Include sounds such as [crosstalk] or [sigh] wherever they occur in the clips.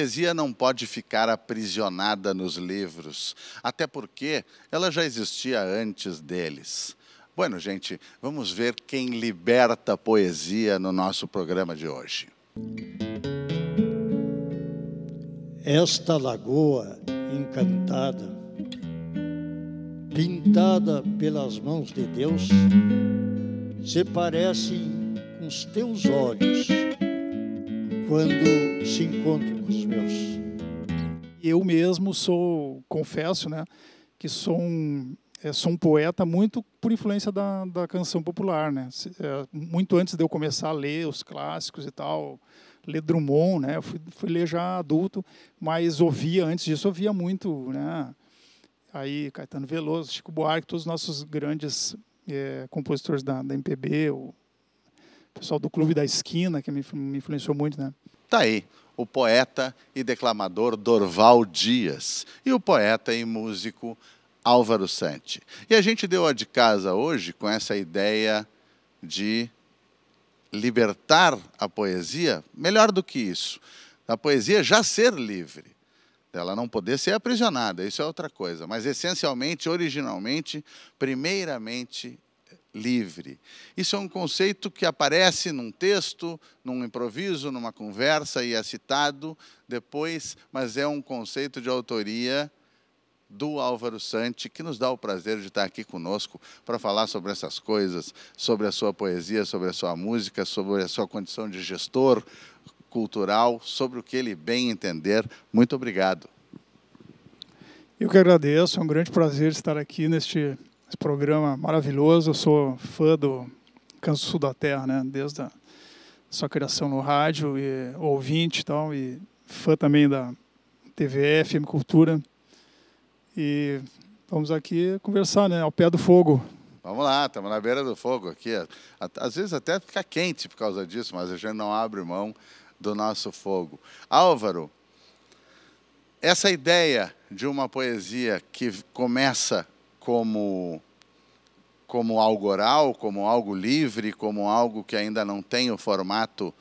poesia não pode ficar aprisionada nos livros, até porque ela já existia antes deles. Bueno, gente, vamos ver quem liberta a poesia no nosso programa de hoje. Esta lagoa encantada, pintada pelas mãos de Deus, se parece com os teus olhos quando se encontram os meus. Eu mesmo sou, confesso, né, que sou um, é, sou um poeta muito por influência da, da canção popular, né? É, muito antes de eu começar a ler os clássicos e tal, ler Drummond, né? Eu fui, fui ler já adulto, mas ouvia antes disso ouvia muito, né? Aí Caetano Veloso, Chico Buarque, todos os nossos grandes é, compositores da, da MPB, o pessoal do Clube da Esquina, que me, influenciou muito, né? Tá aí o poeta e declamador Dorval Dias e o poeta e músico Álvaro Sante. E a gente deu a de casa hoje com essa ideia de libertar a poesia, melhor do que isso, a poesia já ser livre, dela não poder ser aprisionada, isso é outra coisa, mas essencialmente, originalmente, primeiramente livre. Isso é um conceito que aparece num texto, num improviso, numa conversa e é citado depois, mas é um conceito de autoria do Álvaro Sante, que nos dá o prazer de estar aqui conosco para falar sobre essas coisas, sobre a sua poesia, sobre a sua música, sobre a sua condição de gestor cultural, sobre o que ele bem entender. Muito obrigado. Eu que agradeço, é um grande prazer estar aqui neste esse programa é maravilhoso, eu sou fã do Canto Sul da Terra, né? Desde a sua criação no rádio e ouvinte e então, tal, e fã também da TVF FM Cultura. E vamos aqui conversar, né? Ao pé do fogo. Vamos lá, estamos na beira do fogo aqui. Às vezes até fica quente por causa disso, mas a gente não abre mão do nosso fogo. Álvaro, essa ideia de uma poesia que começa como como algo oral, como algo livre, como algo que ainda não tem o formato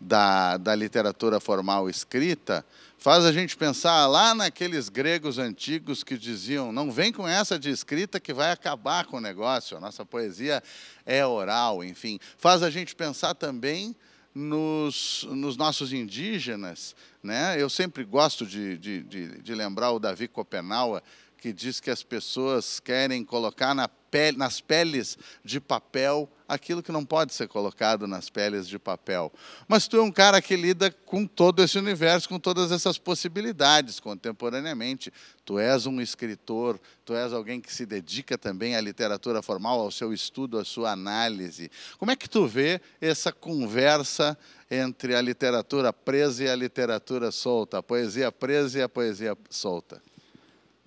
da, da literatura formal escrita, faz a gente pensar lá naqueles gregos antigos que diziam: não vem com essa de escrita que vai acabar com o negócio, a nossa poesia é oral, enfim. Faz a gente pensar também nos, nos, nossos indígenas. Né? Eu sempre gosto de, de, de, de lembrar o Davi Copenaua, que diz que as pessoas querem colocar na pele, nas peles de papel aquilo que não pode ser colocado nas peles de papel. Mas tu é um cara que lida com todo esse universo, com todas essas possibilidades contemporaneamente. Tu és um escritor, tu és alguém que se dedica também à literatura formal, ao seu estudo, à sua análise. Como é que tu vê essa conversa entre a literatura presa e a literatura solta, a poesia presa e a poesia solta?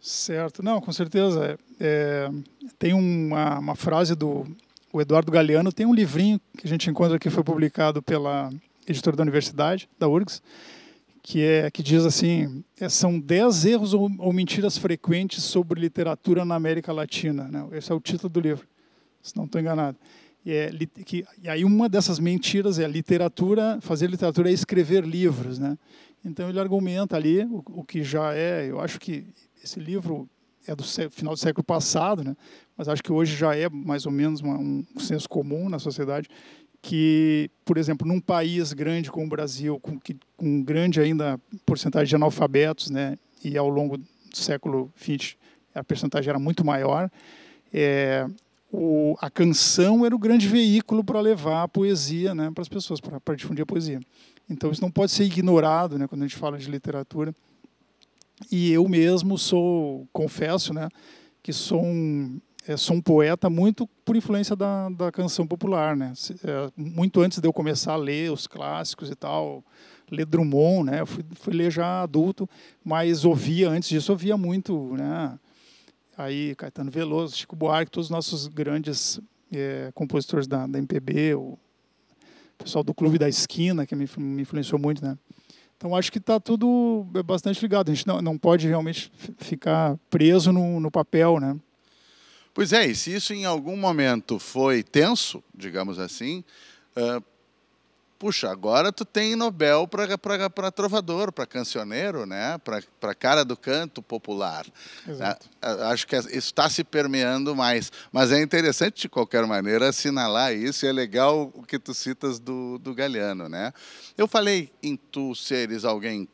Certo, não, com certeza. É, é, tem uma, uma frase do o Eduardo Galeano, tem um livrinho que a gente encontra que foi publicado pela editora da universidade, da URGS, que é que diz assim, é, são 10 erros ou, ou, mentiras frequentes sobre literatura na América Latina. Né? Esse é o título do livro, se não estou enganado. E, é, que, e aí uma dessas mentiras é literatura, fazer literatura é escrever livros, né? Então ele argumenta ali o, o que já é, eu acho que esse livro é do final do século passado, né? mas acho que hoje já é mais ou menos uma, um senso comum na sociedade que, por exemplo, num país grande como o Brasil, com, que, com grande ainda porcentagem de analfabetos, né? e ao longo do século XX a percentagem era muito maior, é, o, a canção era o grande veículo para levar a poesia né? para as pessoas, para difundir a poesia. Então isso não pode ser ignorado né? quando a gente fala de literatura e eu mesmo sou, confesso, né, que sou um, é, sou um poeta muito por influência da, da canção popular, né? É, muito antes de eu começar a ler os clássicos e tal, ler Drummond, né? Eu fui, fui ler já adulto, mas ouvia antes disso ouvia muito, né? Aí Caetano Veloso, Chico Buarque, todos os nossos grandes é, compositores da, da MPB, o pessoal do Clube da Esquina que me, me influenciou muito, né? Então, acho que está tudo bastante ligado. A gente não, não pode realmente ficar preso no, no papel, né? Pois é, e se isso em algum momento foi tenso, digamos assim, puxa, agora tu tem Nobel para trovador, para cancioneiro, né? para cara do canto popular. Exato. Acho que isso está se permeando mais. Mas é interessante, de qualquer maneira, assinalar isso, e é legal o que tu citas do, do Galeano. Né? Eu falei em tu seres alguém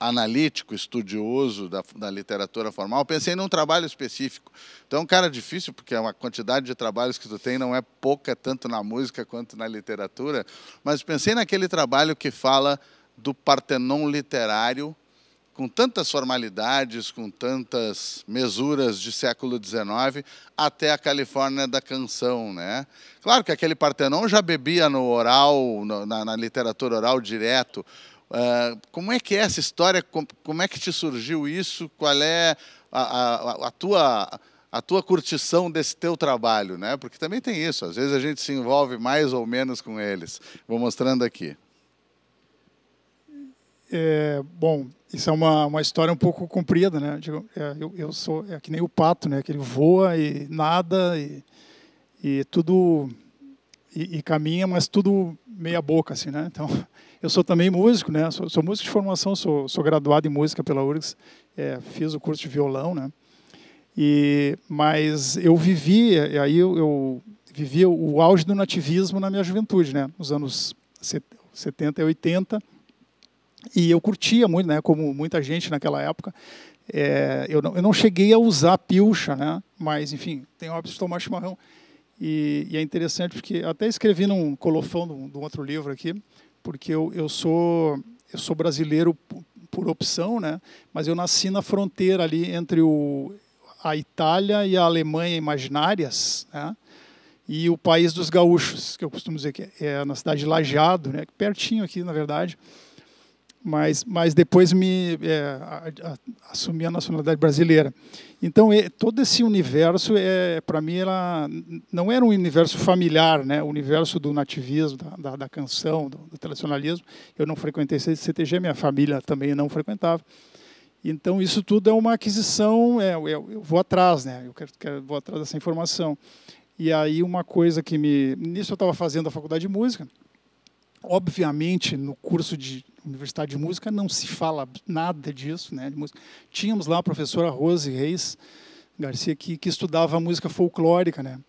analítico, estudioso da, da, literatura formal, pensei num trabalho específico. Então, cara, é difícil, porque é uma quantidade de trabalhos que tu tem não é pouca, tanto na música quanto na literatura, mas pensei naquele trabalho que fala do Partenon literário, com tantas formalidades, com tantas mesuras de século XIX, até a Califórnia da canção, né? Claro que aquele Partenon já bebia no oral, no, na, na literatura oral direto, Uh, como é que é essa história? Como é que te surgiu isso? Qual é a, a, a, tua a tua curtição desse teu trabalho, né? Porque também tem isso. Às vezes a gente se envolve mais ou menos com eles. Vou mostrando aqui. É, bom, isso é uma, uma história um pouco comprida, né? É, eu, eu sou é que nem o pato, né? Que ele voa e nada e, e tudo e, e caminha, mas tudo meia boca, assim, né? Então eu sou também músico, né? Sou, sou músico de formação, sou, sou, graduado em música pela URGS, é, fiz o curso de violão, né? E, mas eu vivi, aí eu, eu vivi o auge do nativismo na minha juventude, né? Nos anos 70 e 80. E eu curtia muito, né? Como muita gente naquela época. É, eu, não, eu não cheguei a usar pilcha, né? Mas, enfim, tenho óbvio de tomar chimarrão. E, e, é interessante porque até escrevi num colofão de um outro livro aqui, porque eu, eu sou eu sou brasileiro por opção, né? Mas eu nasci na fronteira ali entre o, a Itália e a Alemanha imaginárias, né? E o país dos gaúchos, que eu costumo dizer que é, é na cidade de Lajeado, né? Pertinho aqui, na verdade mas, mas depois me é, assumi a nacionalidade brasileira. Então é, todo esse universo é para mim ela não era um universo familiar, né? O universo do nativismo, da, da, da canção, do, do tradicionalismo. Eu não frequentei CTG, minha família também não frequentava. Então isso tudo é uma aquisição. É, eu, eu, vou atrás, né? Eu quero, quero, vou atrás dessa informação. E aí uma coisa que me nisso eu estava fazendo a faculdade de música. Obviamente no curso de Universidade de Música não se fala nada disso, né? Tínhamos lá a professora Rose Reis Garcia que, que estudava música folclórica, né?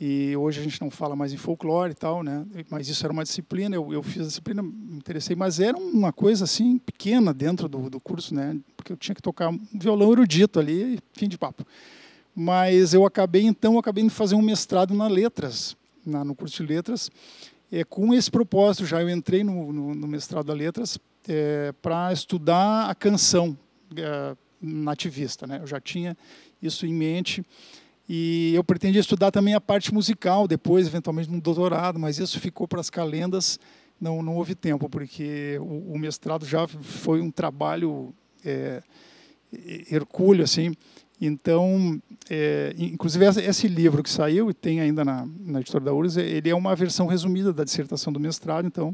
E hoje a gente não fala mais em folclore e tal, né? Mas isso era uma disciplina, eu, eu fiz a disciplina, me interessei, mas era uma coisa assim pequena dentro do, do curso, né? Porque eu tinha que tocar um violão erudito ali, fim de papo. Mas eu acabei então, eu acabei de fazer um mestrado na letras, na, no curso de letras é, com esse propósito já eu entrei no, no, no mestrado da letras é, para estudar a canção é, nativista, né? Eu já tinha isso em mente e eu pretendia estudar também a parte musical depois, eventualmente no doutorado, mas isso ficou para as calendas. Não, não houve tempo porque o, o mestrado já foi um trabalho é, hercúleo assim então, é, inclusive esse livro que saiu e tem ainda na, na editora da URSS, ele é uma versão resumida da dissertação do mestrado, então,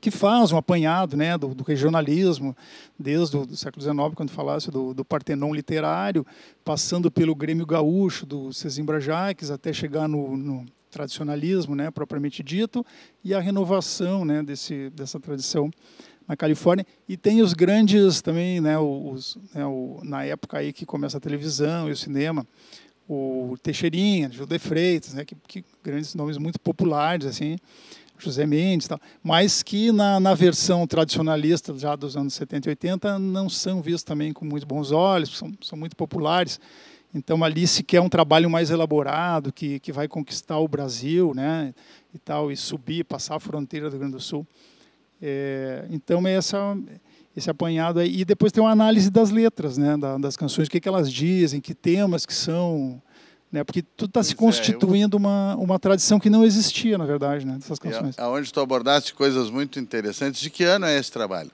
que faz um apanhado né, do, do regionalismo, desde o século XIX, quando falasse do, do, Partenon literário, passando pelo Grêmio Gaúcho, do Sesimbra Jaques, até chegar no, no tradicionalismo, né, propriamente dito, e a renovação né, desse, dessa tradição na Califórnia e tem os grandes também, né, os, né, o, na época aí que começa a televisão e o cinema, o Teixeirinha, José Freitas, né, que, que, grandes nomes muito populares assim, José Mendes, tal, mas que na, na versão tradicionalista já dos anos 70 e 80 não são vistos também com muito bons olhos, são, são muito populares. Então ali se quer um trabalho mais elaborado que, que vai conquistar o Brasil, né, e tal e subir, passar a fronteira do Rio Grande do Sul. É, então é essa, esse apanhado aí. E depois tem uma análise das letras, né, da, das canções, o que, que elas dizem, que temas que são. Né, porque tudo está se constituindo é, eu... uma, uma tradição que não existia, na verdade, né, dessas canções. E aonde tu abordaste coisas muito interessantes. De que ano é esse trabalho?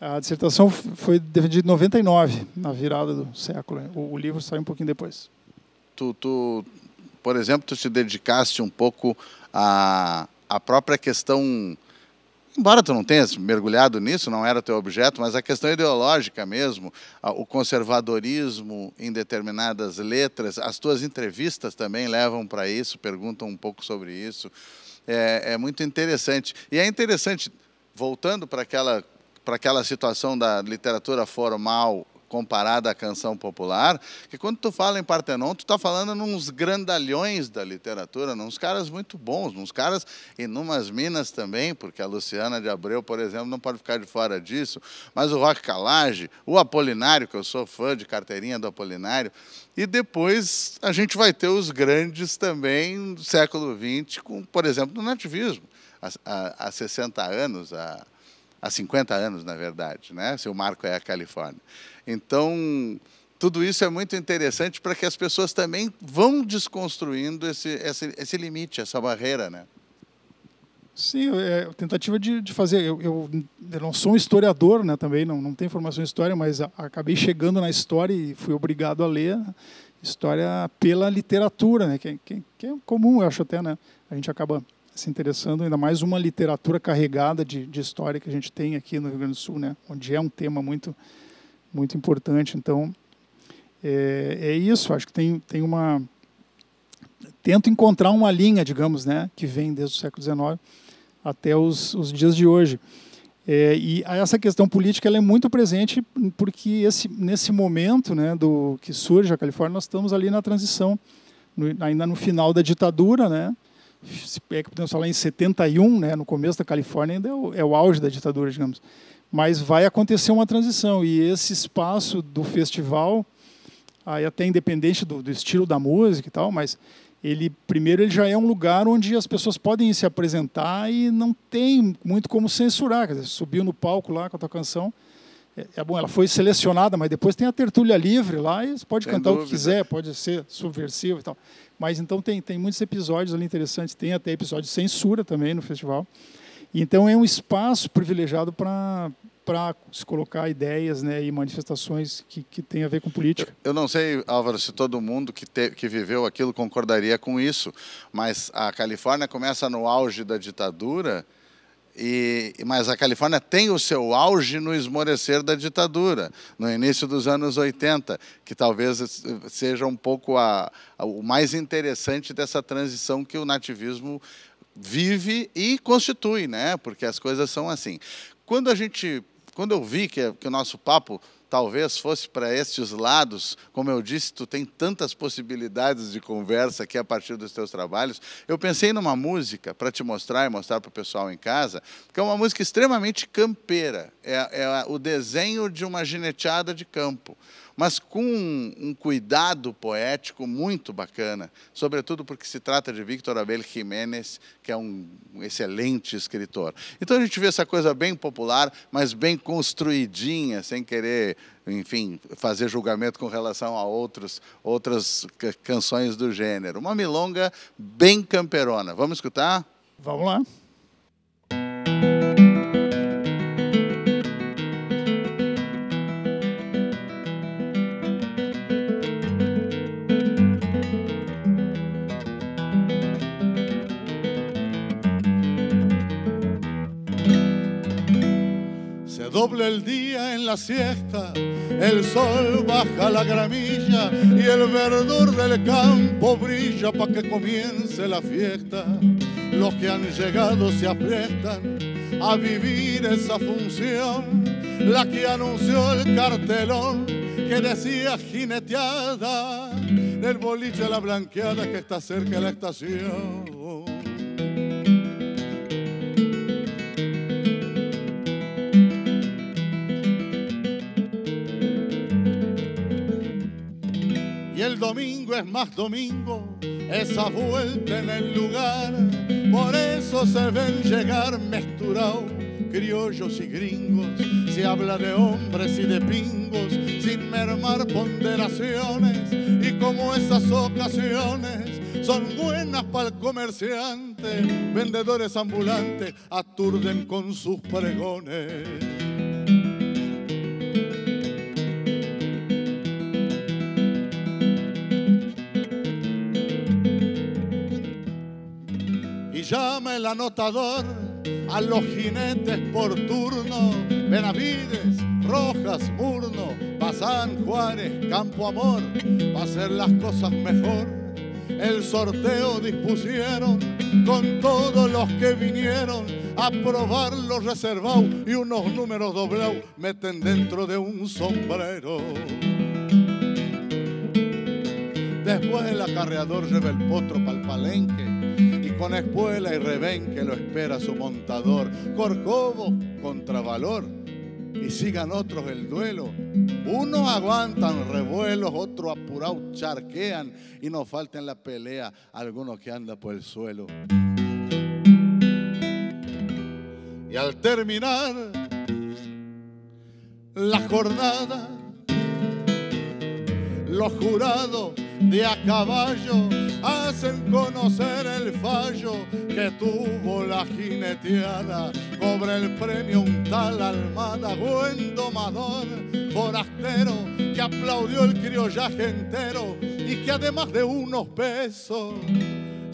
A dissertação foi defendida em 99, na virada do século. O, o livro saiu um pouquinho depois. Tu, tu, por exemplo, tu te dedicaste um pouco a à própria questão embora tu não tenhas mergulhado nisso, não era o teu objeto, mas a questão ideológica mesmo, o conservadorismo em determinadas letras, as tuas entrevistas também levam para isso, perguntam um pouco sobre isso. É, é muito interessante. E é interessante, voltando para aquela para aquela situação da literatura formal comparada à canção popular, que quando tu fala em Partenon, tu está falando nos grandalhões da literatura, nos caras muito bons, nos caras e numas minas também, porque a Luciana de Abreu, por exemplo, não pode ficar de fora disso, mas o Rock Calage, o Apolinário, que eu sou fã de carteirinha do Apolinário, e depois a gente vai ter os grandes também do século XX, com, por exemplo, no nativismo, há, há, 60 anos, há, há 50 anos, na verdade, né? se o marco é a Califórnia. Então, tudo isso é muito interessante para que as pessoas também vão desconstruindo esse, esse, esse limite, essa barreira, né? Sim, é tentativa de, de fazer. Eu, eu, eu, não sou um historiador, né? Também não, não tenho formação em história, mas a, acabei chegando na história e fui obrigado a ler história pela literatura, né? Que, é, que, que, é comum, eu acho até, né? A gente acaba se interessando ainda mais uma literatura carregada de, de história que a gente tem aqui no Rio Grande do Sul, né? Onde é um tema muito muito importante. Então, é, é isso. Acho que tem, tem uma. Tento encontrar uma linha, digamos, né, que vem desde o século XIX até os, os dias de hoje. É, e essa questão política ela é muito presente porque esse, nesse momento né, do que surge a Califórnia, nós estamos ali na transição, no, ainda no final da ditadura, né? se é que podemos falar em 71, né, no começo da Califórnia, ainda é o, é o auge da ditadura, digamos mas vai acontecer uma transição e esse espaço do festival aí até independente do, do, estilo da música e tal mas ele primeiro ele já é um lugar onde as pessoas podem se apresentar e não tem muito como censurar quer dizer, subiu no palco lá com a tua canção é, é bom ela foi selecionada mas depois tem a tertúlia livre lá e você pode Sem cantar dúvida. o que quiser pode ser subversivo e tal mas então tem tem muitos episódios ali interessantes tem até episódio de censura também no festival então é um espaço privilegiado para para se colocar ideias né, e manifestações que, que têm a ver com política. Eu, eu não sei, Álvaro, se todo mundo que, te, que viveu aquilo concordaria com isso, mas a Califórnia começa no auge da ditadura, e, mas a Califórnia tem o seu auge no esmorecer da ditadura, no início dos anos 80, que talvez seja um pouco a, a, o mais interessante dessa transição que o nativismo vive e constitui, né? Porque as coisas são assim. Quando a gente, quando eu vi que, que o nosso papo talvez fosse para estes lados, como eu disse, tu tem tantas possibilidades de conversa aqui a partir dos teus trabalhos. Eu pensei numa música para te mostrar e mostrar para o pessoal em casa, que é uma música extremamente campeira. É, é o desenho de uma gineteada de campo mas com um, cuidado poético muito bacana, sobretudo porque se trata de Victor Abel Jiménez, que é um excelente escritor. Então a gente vê essa coisa bem popular, mas bem construidinha, sem querer enfim, fazer julgamento com relação a outros, outras canções do gênero. Uma milonga bem camperona. Vamos escutar? Vamos lá. Doble el día en la siesta, el sol baja la gramilla y el verdor del campo brilla para que comience la fiesta. Los que han llegado se aprestan a vivir esa función, la que anunció el cartelón que decía jineteada del boliche de la blanqueada que está cerca de la estación. El domingo es más domingo, esa vuelta en el lugar. Por eso se ven llegar mezclados criollos y gringos. Se habla de hombres y de pingos sin mermar ponderaciones. Y como esas ocasiones son buenas para el comerciante, vendedores ambulantes aturden con sus pregones. el anotador a los jinetes por turno. Benavides, Rojas, Murno, Pazán, Juárez, Campo Amor, para hacer las cosas mejor. El sorteo dispusieron con todos los que vinieron a probar los reservados y unos números doblados meten dentro de un sombrero. Después el acarreador lleva el potro palpalenque palenque con espuela y revén que lo espera su montador. Corcovo contra valor y sigan otros el duelo. Unos aguantan revuelos, otros apurados charquean y nos falta en la pelea algunos que anda por el suelo. Y al terminar la jornada, los jurados de a caballo hacen conocer el fallo que tuvo la jineteada. Cobra el premio un tal Almada, buen domador, forastero, que aplaudió el criollaje entero y que además de unos besos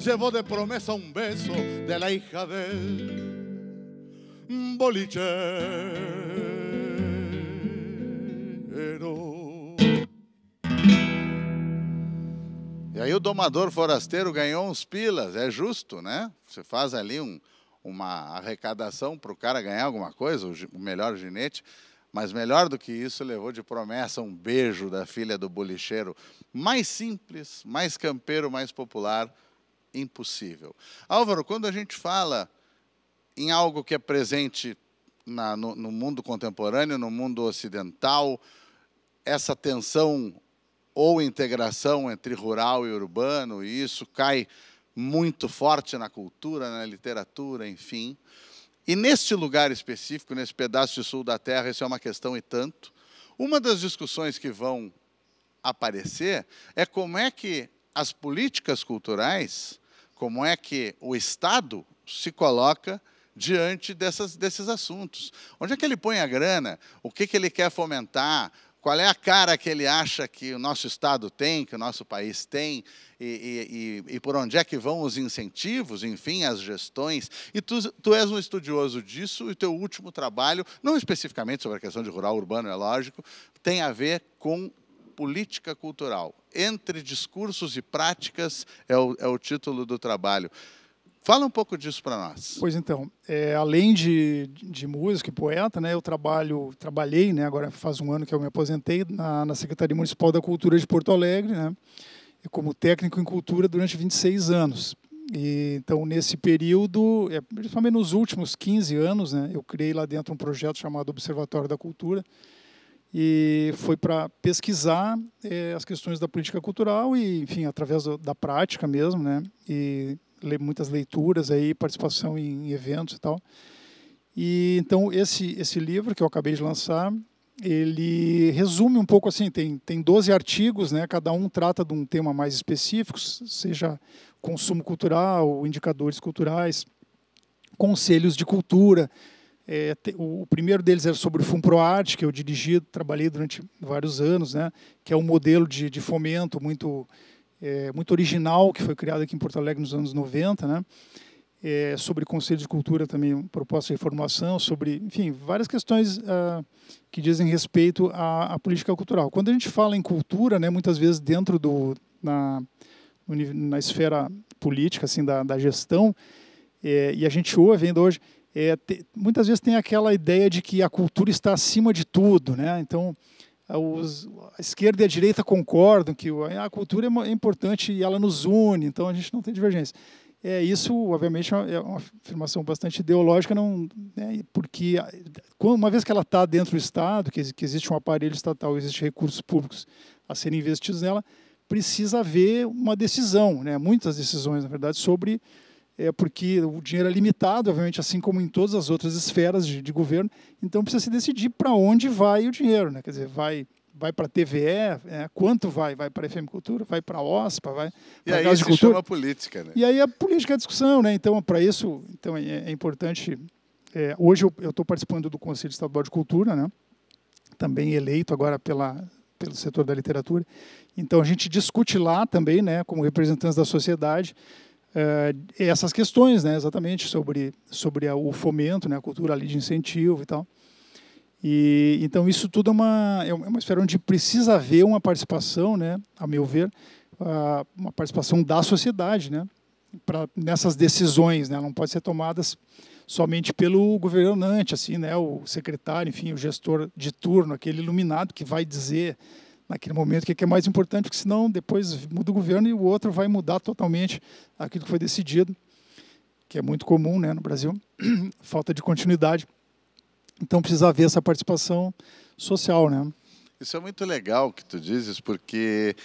llevó de promesa un beso de la hija del bolichero. E aí o domador forasteiro ganhou uns pilas, é justo, né? Você faz ali um, uma arrecadação para o cara ganhar alguma coisa, o melhor ginete. Mas melhor do que isso, levou de promessa um beijo da filha do bolicheiro. Mais simples, mais campeiro, mais popular, impossível. Álvaro, quando a gente fala em algo que é presente na, no, no mundo contemporâneo, no mundo ocidental, essa tensão ou integração entre rural e urbano, e isso cai muito forte na cultura, na literatura, enfim. E neste lugar específico, nesse pedaço de sul da terra, isso é uma questão e tanto. Uma das discussões que vão aparecer é como é que as políticas culturais, como é que o Estado se coloca diante dessas, desses assuntos. Onde é que ele põe a grana? O que, que ele quer fomentar? Qual é a cara que ele acha que o nosso Estado tem, que o nosso país tem, e, e, e, e por onde é que vão os incentivos, enfim, as gestões? E tu, tu és um estudioso disso, e o teu último trabalho, não especificamente sobre a questão de rural urbano, é lógico, tem a ver com política cultural. Entre discursos e práticas é o, é o título do trabalho. Fala um pouco disso para nós. Pois então, é, além de, de músico e poeta, né, eu trabalho, trabalhei, né, agora faz um ano que eu me aposentei, na, na Secretaria Municipal da Cultura de Porto Alegre, né, como técnico em cultura durante 26 anos. E, então, nesse período, é, principalmente nos últimos 15 anos, né, eu criei lá dentro um projeto chamado Observatório da Cultura, e foi para pesquisar é, as questões da política cultural e, enfim, através do, da prática mesmo, né, e muitas leituras aí, participação em, eventos e tal. E então esse esse livro que eu acabei de lançar, ele resume um pouco assim, tem tem 12 artigos, né? Cada um trata de um tema mais específico, seja consumo cultural, indicadores culturais, conselhos de cultura. É, o primeiro deles era é sobre o Fumproarte, que eu dirigi, trabalhei durante vários anos, né, que é um modelo de, de fomento muito é, muito original que foi criado aqui em Porto Alegre nos anos 90, né? É, sobre Conselho de Cultura também, proposta de formação, sobre, enfim, várias questões ah, que dizem respeito à, à, política cultural. Quando a gente fala em cultura, né, muitas vezes dentro do na, na esfera política, assim, da, da gestão, é, e a gente ouve ainda hoje, é, te, muitas vezes tem aquela ideia de que a cultura está acima de tudo, né? Então, é, os, a esquerda e a direita concordam que a cultura é, é importante e ela nos une, então a gente não tem divergência. É, isso, obviamente, é uma é afirmação bastante ideológica, não, né, porque uma vez que ela está dentro do Estado, que, que existe um aparelho estatal, existem recursos públicos a serem investidos nela, precisa haver uma decisão, né, muitas decisões, na verdade, sobre é porque o dinheiro é limitado, obviamente, assim como em todas as outras esferas de, de governo. Então precisa se decidir para onde vai o dinheiro, né? Quer dizer, vai vai para a TVE, é, quanto vai? Vai para a FM Cultura, vai para a OSPA, vai para a Casa de Cultura. E aí política, né? E aí a é política é a discussão, né? Então, para isso, então é, é importante... É, hoje eu estou participando do Conselho Estadual de Cultura, né? Também eleito agora pela pelo setor da literatura. Então a gente discute lá também, né, como representantes da sociedade, eh, essas questões, né, exatamente sobre sobre o fomento, né, a cultura ali de incentivo e tal. E então isso tudo é uma é uma é esfera onde precisa haver uma participação, né, a meu ver, uma participação da sociedade, né, para nessas decisões, né, não pode ser tomadas somente pelo governante, assim, né, o secretário, enfim, o gestor de turno, aquele iluminado que vai dizer naquele momento, o que é mais importante, porque senão depois muda o governo e o outro vai mudar totalmente aquilo que foi decidido, que é muito comum né, no Brasil, [clears throat] falta de continuidade. Então precisa haver essa participação social. Né? Isso é muito legal que tu dizes, porque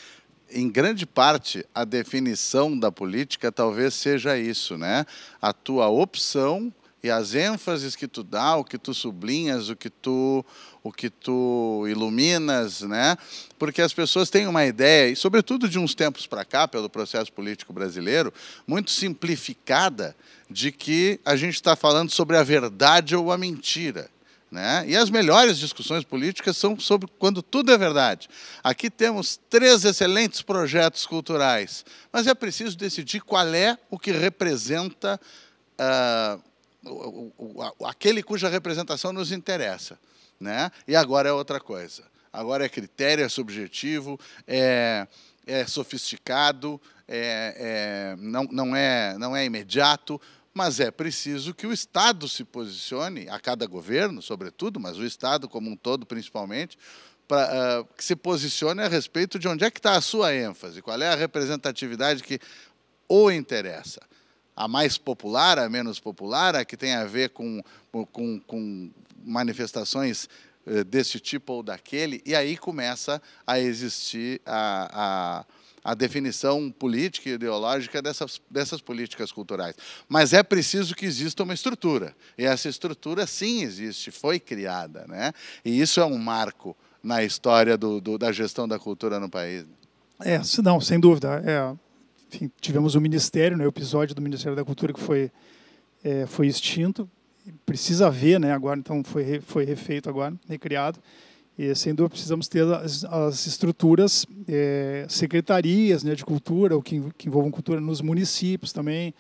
em grande parte, a definição da política talvez seja isso, né? A tua opção e as ênfases que tu dá, o que tu sublinhas, o que tu, o que tu iluminas, né? Porque as pessoas têm uma ideia, e sobretudo de uns tempos para cá, pelo processo político brasileiro, muito simplificada de que a gente está falando sobre a verdade ou a mentira. Né? E as melhores discussões políticas são sobre quando tudo é verdade. Aqui temos três excelentes projetos culturais, mas é preciso decidir qual é o que representa uh, o, o, aquele cuja representação nos interessa. Né? E agora é outra coisa. Agora é critério, é subjetivo, é, é sofisticado, é, é, não, não, é, não é imediato, mas é preciso que o Estado se posicione, a cada governo, sobretudo, mas o Estado como um todo, principalmente, pra, uh, que se posicione a respeito de onde é que está a sua ênfase, qual é a representatividade que o interessa a mais popular, a menos popular, a que tem a ver com, com, com manifestações eh, deste tipo ou daquele, e aí começa a existir a, a, a, definição política e ideológica dessas, dessas políticas culturais. Mas é preciso que exista uma estrutura, e essa estrutura sim existe, foi criada, né? e isso é um marco na história do, do da gestão da cultura no país. É, não, sem dúvida. É, enfim, tivemos o um ministério, né, o episódio do Ministério da Cultura que foi é, foi extinto, precisa haver, né, agora então foi foi refeito agora, recriado. E sem dúvida precisamos ter as, as estruturas, é, secretarias, né, de cultura, ou que, que envolvam cultura nos municípios também,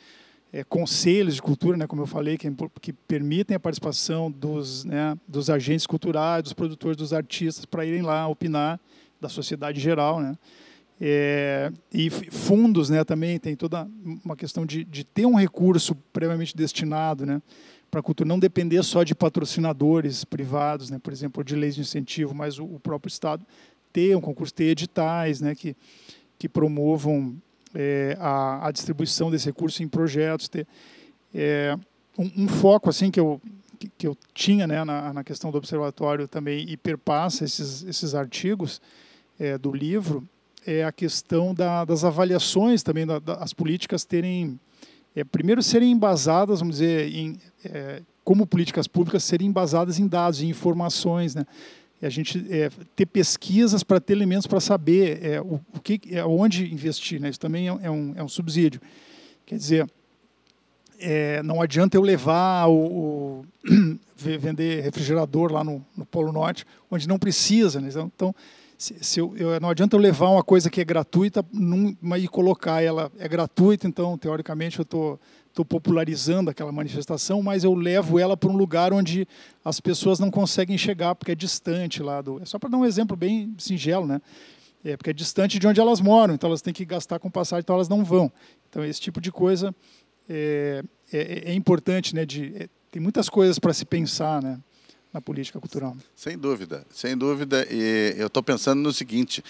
é, conselhos de cultura, né, como eu falei, que, é que permitem a participação dos, né, dos agentes culturais, dos produtores, dos artistas, para irem lá opinar da sociedade geral, né? É, e fundos né, também, tem toda uma questão de, de ter um recurso previamente destinado né, para a cultura, não depender só de patrocinadores privados, né, por exemplo, de leis de incentivo, mas o, o próprio Estado ter um concurso, ter editais né, que, que promovam é, a, a, distribuição desse recurso em projetos. Ter, é, um, um foco assim que eu, que, eu tinha né, na, na questão do observatório também e perpassa esses, esses artigos é, do livro é a questão da, das avaliações também, da, das políticas terem, é, primeiro serem embasadas, vamos dizer, em, é, como políticas públicas serem embasadas em dados, em informações, né? E a gente é, ter pesquisas para ter elementos para saber é, o, o, que, é, onde investir, né? Isso também é, um, é um é subsídio. Quer dizer, é, não adianta eu levar o, o [clears throat] vender refrigerador lá no, no Polo Norte, onde não precisa. Né? Então, então se, se eu, eu, não adianta eu levar uma coisa que é gratuita numa, e colocar ela é gratuita, então teoricamente eu estou estou popularizando aquela manifestação, mas eu levo ela para um lugar onde as pessoas não conseguem chegar porque é distante lá do. É só para dar um exemplo bem singelo, né? É porque é distante de onde elas moram, então elas têm que gastar com passagem, então elas não vão. Então esse tipo de coisa é, é, é importante, né? De, é, tem muitas coisas para se pensar, né? na política cultural. Sem dúvida, sem dúvida. E eu estou pensando no seguinte: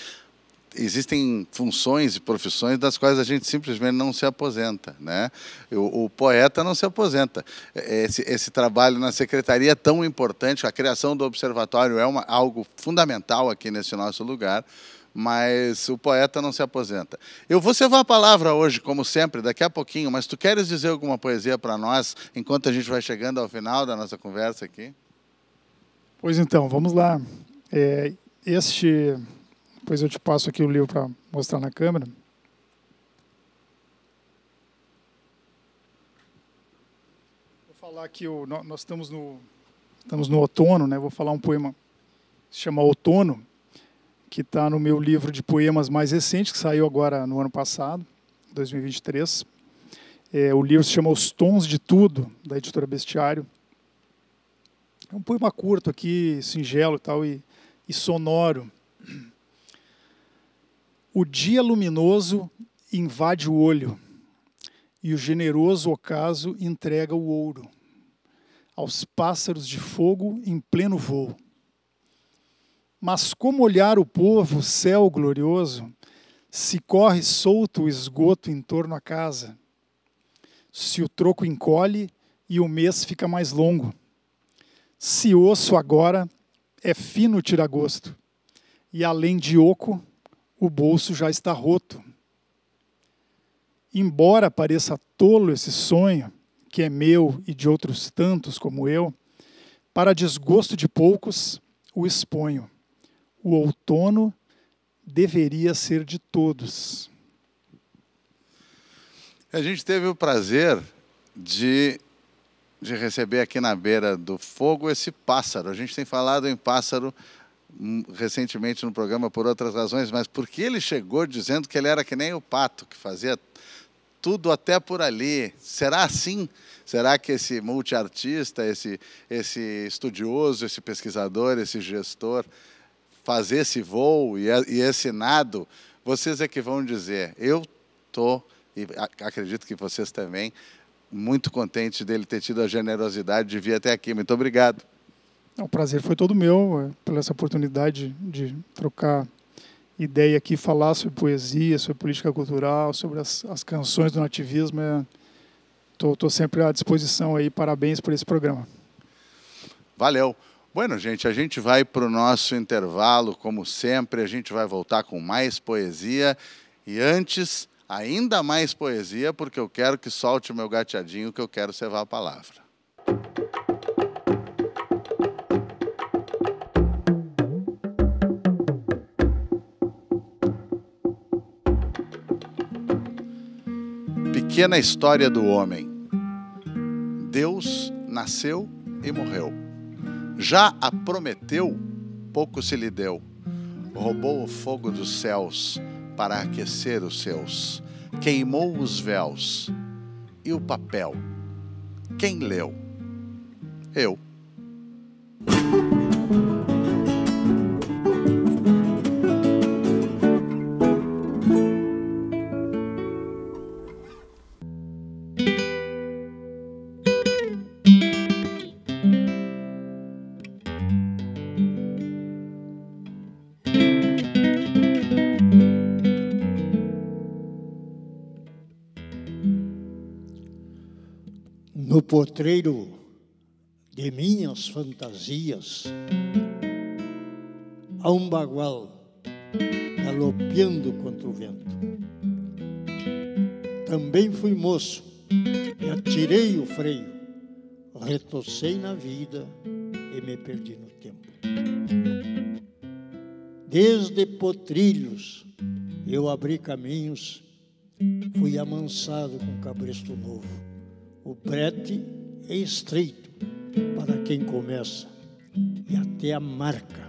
existem funções e profissões das quais a gente simplesmente não se aposenta, né? O, o poeta não se aposenta. Esse, esse, trabalho na secretaria é tão importante, a criação do observatório é uma, algo fundamental aqui nesse nosso lugar. Mas o poeta não se aposenta. Eu vou cevar a palavra hoje, como sempre, daqui a pouquinho, mas tu queres dizer alguma poesia para nós enquanto a gente vai chegando ao final da nossa conversa aqui? Pois então, vamos lá. É, este, depois eu te passo aqui o livro para mostrar na câmera. Vou falar aqui, o, nós estamos no, estamos no outono, né? Vou falar um poema que se chama Outono, que está no meu livro de poemas mais recente, que saiu agora no ano passado, 2023. É, o livro se chama Os Tons de Tudo, da editora Bestiário. É um poema curto aqui, singelo e tal, e, e sonoro. O dia luminoso invade o olho, e o generoso ocaso entrega o ouro aos pássaros de fogo em pleno voo. Mas como olhar o povo, céu glorioso, se corre solto o esgoto em torno à casa? Se o troco encolhe e o mês fica mais longo, se osso agora é fino tiragosto, e além de oco, o bolso já está roto. Embora pareça tolo esse sonho, que é meu e de outros tantos como eu, para desgosto de poucos, o exponho. O outono deveria ser de todos. A gente teve o prazer de de receber aqui na beira do fogo esse pássaro. A gente tem falado em pássaro hum, recentemente no programa por outras razões, mas porque ele chegou dizendo que ele era que nem o pato, que fazia tudo até por ali. Será assim? Será que esse multiartista, esse, esse estudioso, esse pesquisador, esse gestor, fazer esse voo e, é, e esse nado, vocês é que vão dizer, eu estou, e acredito que vocês também, muito contente dele ter tido a generosidade de vir até aqui. Muito obrigado. O prazer foi todo meu eh, pela essa oportunidade de trocar ideia aqui, falar sobre poesia, sobre política cultural, sobre as, as canções do nativismo. Estou é, sempre à disposição aí. Parabéns por esse programa. Valeu. Bueno, gente, a gente vai para o nosso intervalo, como sempre, a gente vai voltar com mais poesia. E antes, ainda mais poesia, porque eu quero que solte o meu gateadinho, que eu quero cevar a palavra. Pequena história do homem. Deus nasceu e morreu. Já a prometeu, pouco se lhe deu. Roubou o fogo dos céus para aquecer os seus, queimou os véus e o papel. Quem leu? Eu. potreiro de minhas fantasias, a um bagual galopeando contra o vento. Também fui moço e atirei o freio, retocei na vida e me perdi no tempo. Desde potrilhos eu abri caminhos, fui amansado com cabresto novo o brete é estreito para quem começa e até a marca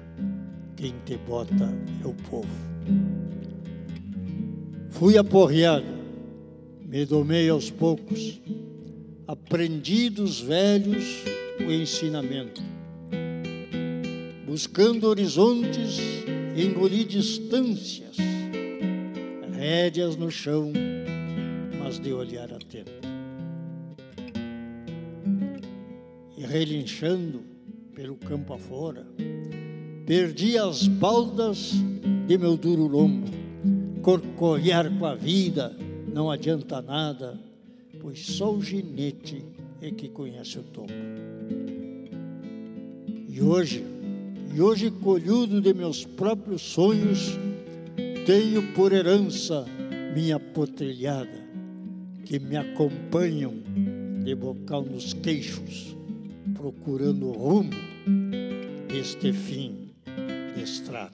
quem te bota é o povo. Fui aporreado, me domei aos poucos, aprendi dos velhos o ensinamento. Buscando horizontes, engoli distâncias, rédeas no chão, mas de olhar relinchando pelo campo afora. Perdi as baldas de meu duro lombo. Corcoviar com a vida não adianta nada, pois só o ginete é que conhece o topo. E hoje, e hoje colhudo de meus próprios sonhos, tenho por herança minha potrilhada, que me acompanham de bocal nos queixos procurando rumo deste fim de estrada.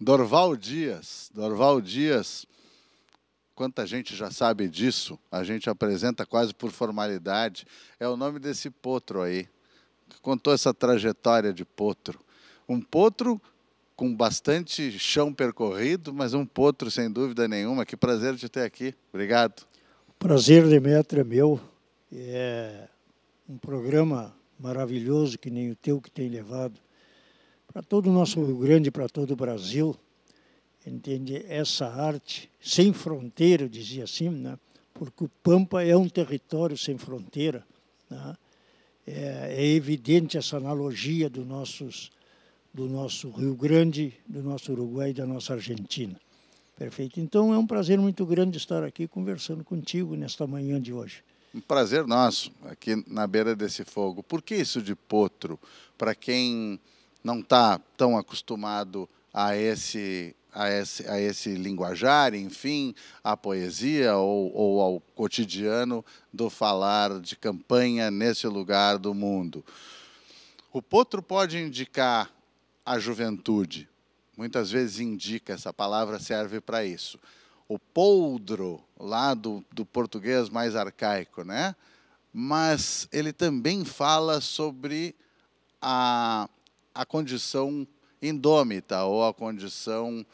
Dorval Dias, Dorval Dias, quanta gente já sabe disso, a gente apresenta quase por formalidade, é o nome desse potro aí, que contou essa trajetória de potro. Um potro com bastante chão percorrido, mas um potro sem dúvida nenhuma. Que prazer de ter aqui. Obrigado. Prazer, Demetra, é meu. É um programa maravilhoso que nem o teu que tem levado para todo o nosso Rio Grande, para todo o Brasil. Entende? Essa arte sem fronteira, dizia assim, né? porque o Pampa é um território sem fronteira. Né? é, é evidente essa analogia do, nossos, do nosso Rio Grande, do nosso Uruguai e da nossa Argentina. Perfeito. Então é um prazer muito grande estar aqui conversando contigo nesta manhã de hoje. Um prazer nosso aqui na beira desse fogo. Por que isso de potro? Para quem não está tão acostumado a esse a esse, a esse linguajar, enfim, à poesia ou, ou ao cotidiano do falar de campanha nesse lugar do mundo. O potro pode indicar a juventude, muitas vezes indica, essa palavra serve para isso. O poldro, lá do, do português mais arcaico, né? mas ele também fala sobre a, a condição indômita ou a condição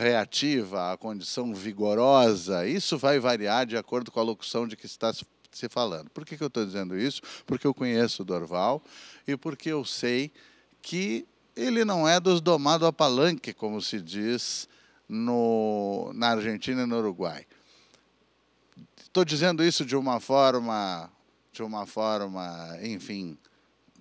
reativa, a condição vigorosa, isso vai variar de acordo com a locução de que está se falando. Por que, que eu estou dizendo isso? Porque eu conheço o Dorval e porque eu sei que ele não é dos domados a palanque, como se diz no, na Argentina e no Uruguai. Estou dizendo isso de uma forma, de uma forma, enfim,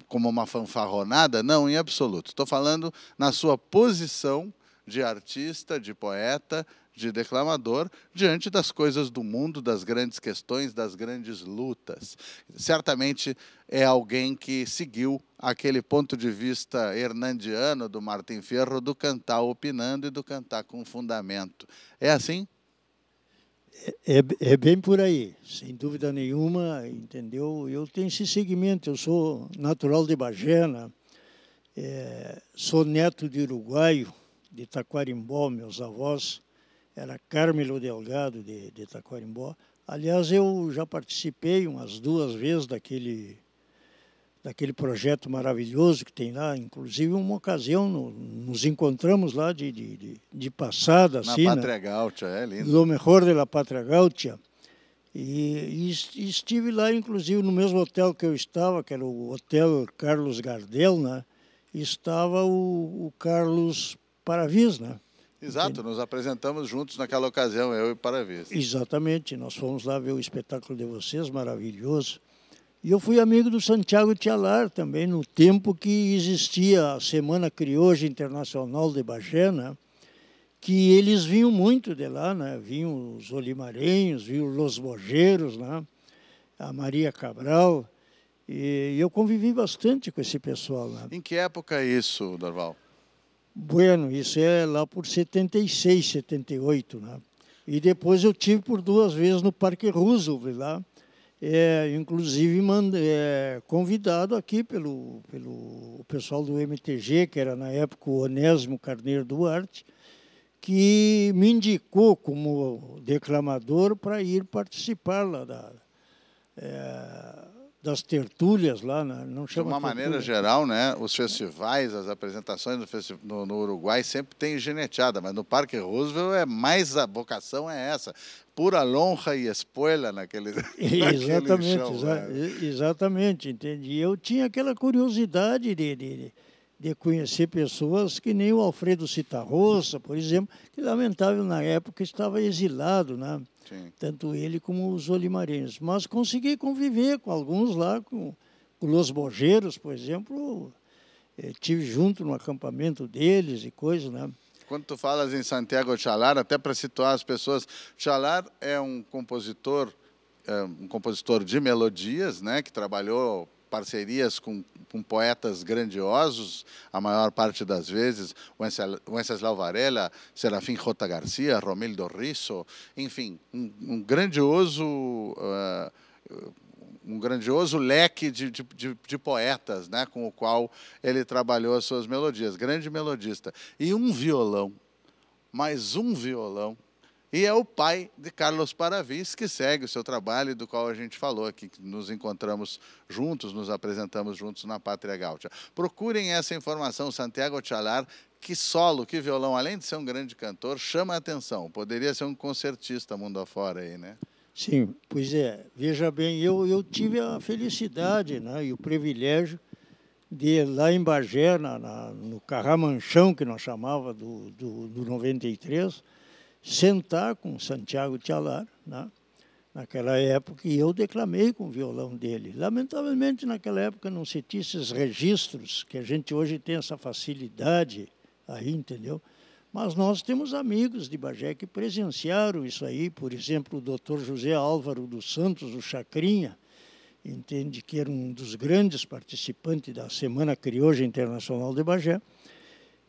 como uma fanfarronada? Não, em absoluto. Estou falando na sua posição de artista, de poeta, de declamador diante das coisas do mundo, das grandes questões, das grandes lutas. Certamente é alguém que seguiu aquele ponto de vista hernandiano do Martin Ferro, do cantar opinando e do cantar com fundamento. É assim? É, é, é bem por aí, sem dúvida nenhuma, entendeu? Eu tenho esse segmento, eu sou natural de Bagena, né? é, sou neto de uruguaio, de Taquarimbó, meus avós, era Carmelo Delgado de, de Taquarimbó. Aliás, eu já participei umas duas vezes daquele, daquele projeto maravilhoso que tem lá. Inclusive, uma ocasião, no, nos encontramos lá de, de, de, de passada. Na assim, né? Pátria Gaúcha, é lindo. Lo mejor de la Pátria Gaúcha. E, e, estive lá, inclusive, no mesmo hotel que eu estava, que era o Hotel Carlos Gardel, né? estava o, o Carlos Paravis, né? Exato, Nos apresentamos juntos naquela ocasião, eu e Paravis. Exatamente, nós fomos lá ver o espetáculo de vocês, maravilhoso. E eu fui amigo do Santiago Tialar também, no tempo que existia a Semana Crioja Internacional de Bagé, né? que eles vinham muito de lá, né? vinham os olimarenhos, vinham os bojeiros, né? a Maria Cabral, e eu convivi bastante com esse pessoal lá. Né? Em que época é isso, Dorval? Bueno, isso é lá por 76, 78, né? E depois eu tive por duas vezes no Parque Roosevelt lá, é, inclusive é, convidado aqui pelo, pelo pessoal do MTG, que era na época o Onésimo Carneiro Duarte, que me indicou como declamador para ir participar lá da, é, das tertúlias lá, né? não chama De uma maneira geral, né, os festivais, as apresentações no, no, Uruguai sempre tem geneteada, mas no Parque Roosevelt é mais a vocação é essa, pura lonja e espoela [laughs] naquele, Exatamente, chão, exa né? exatamente, entendi eu tinha aquela curiosidade de, de, de conhecer pessoas que nem o Alfredo Citarroça, por exemplo, que lamentável na época estava exilado, né? tanto ele como os olimarenses. Mas consegui conviver com alguns lá, com, com os Bogeiros, por exemplo, estive eh, tive junto no acampamento deles e coisas, né? Quando tu falas em Santiago Chalar, até para situar as pessoas, Chalar é um compositor, é um compositor de melodias, né, que trabalhou parcerias com, com, poetas grandiosos, a maior parte das vezes, Wenceslau Varela, Serafim Rota Garcia, Romildo Risso, enfim, um, um grandioso... Uh, um grandioso leque de, de, de, de, poetas né, com o qual ele trabalhou as suas melodias, grande melodista. E um violão, mais um violão, e é o pai de Carlos Paravis, que segue o seu trabalho, do qual a gente falou aqui, que nos encontramos juntos, nos apresentamos juntos na Pátria Gáutia. Procurem essa informação, Santiago Tchalar, que solo, que violão, além de ser um grande cantor, chama a atenção. Poderia ser um concertista mundo afora aí, né? Sim, pois é. Veja bem, eu, eu tive a felicidade né, e o privilégio de, lá em Bagé, na, na no Carramanchão, que nós chamava do, do, do 93, sentar com Santiago Tialar, né? naquela época, e eu declamei com o violão dele. Lamentavelmente, naquela época não se tinha esses registros, que a gente hoje tem essa facilidade aí, entendeu? Mas nós temos amigos de Bagé que presenciaram isso aí, por exemplo, o doutor José Álvaro dos Santos, o Chacrinha, entende que era um dos grandes participantes da Semana Crioja Internacional de Bagé.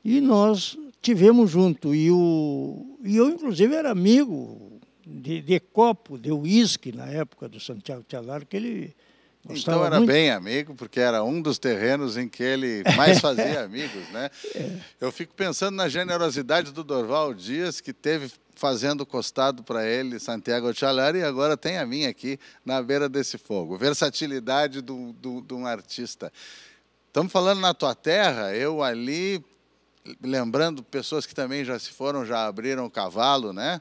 E nós tivemos junto. E, o, e eu, inclusive, era amigo de, de copo, de uísque, na época do Santiago Tchalar, que ele Gostava então era muito. bem amigo, porque era um dos terrenos em que ele mais fazia [laughs] amigos, né? É. Eu fico pensando na generosidade do Dorval Dias, que teve fazendo costado para ele Santiago Chalar e agora tem a minha aqui na beira desse fogo. Versatilidade de do, do, do um artista. Estamos falando na tua terra, eu ali lembrando pessoas que também já se foram, já abriram o cavalo, né?